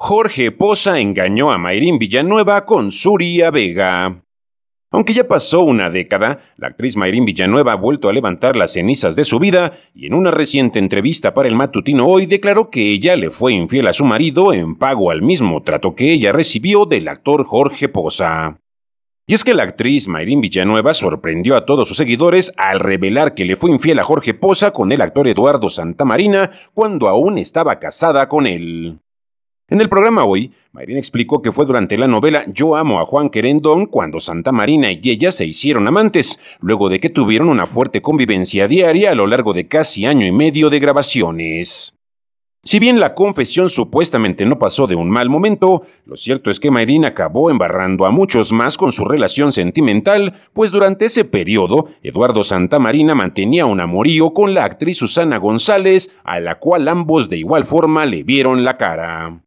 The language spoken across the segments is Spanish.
Jorge Poza engañó a Mayrín Villanueva con Suria Vega. Aunque ya pasó una década, la actriz Mayrin Villanueva ha vuelto a levantar las cenizas de su vida y en una reciente entrevista para el matutino hoy declaró que ella le fue infiel a su marido en pago al mismo trato que ella recibió del actor Jorge Poza. Y es que la actriz Mayrin Villanueva sorprendió a todos sus seguidores al revelar que le fue infiel a Jorge Poza con el actor Eduardo Santamarina cuando aún estaba casada con él. En el programa hoy, Marina explicó que fue durante la novela Yo amo a Juan Querendón cuando Santa Marina y ella se hicieron amantes, luego de que tuvieron una fuerte convivencia diaria a lo largo de casi año y medio de grabaciones. Si bien la confesión supuestamente no pasó de un mal momento, lo cierto es que Mayrin acabó embarrando a muchos más con su relación sentimental, pues durante ese periodo, Eduardo Santa Marina mantenía un amorío con la actriz Susana González, a la cual ambos de igual forma le vieron la cara.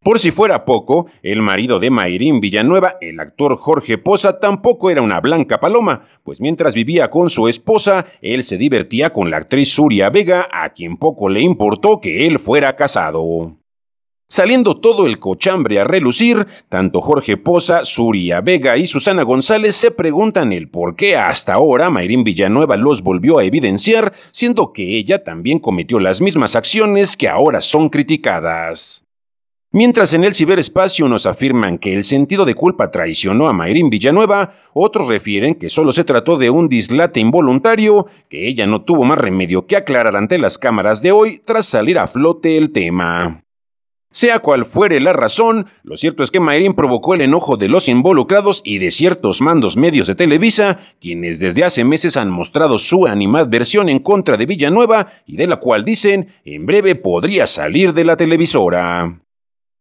Por si fuera poco, el marido de Mayrín Villanueva, el actor Jorge Poza, tampoco era una blanca paloma, pues mientras vivía con su esposa, él se divertía con la actriz Suria Vega, a quien poco le importó que él fuera casado. Saliendo todo el cochambre a relucir, tanto Jorge Poza, Suria Vega y Susana González se preguntan el por qué hasta ahora Mayrín Villanueva los volvió a evidenciar, siendo que ella también cometió las mismas acciones que ahora son criticadas. Mientras en el ciberespacio nos afirman que el sentido de culpa traicionó a Mayrin Villanueva, otros refieren que solo se trató de un dislate involuntario, que ella no tuvo más remedio que aclarar ante las cámaras de hoy tras salir a flote el tema. Sea cual fuere la razón, lo cierto es que Mayrin provocó el enojo de los involucrados y de ciertos mandos medios de Televisa, quienes desde hace meses han mostrado su animadversión en contra de Villanueva y de la cual dicen en breve podría salir de la televisora.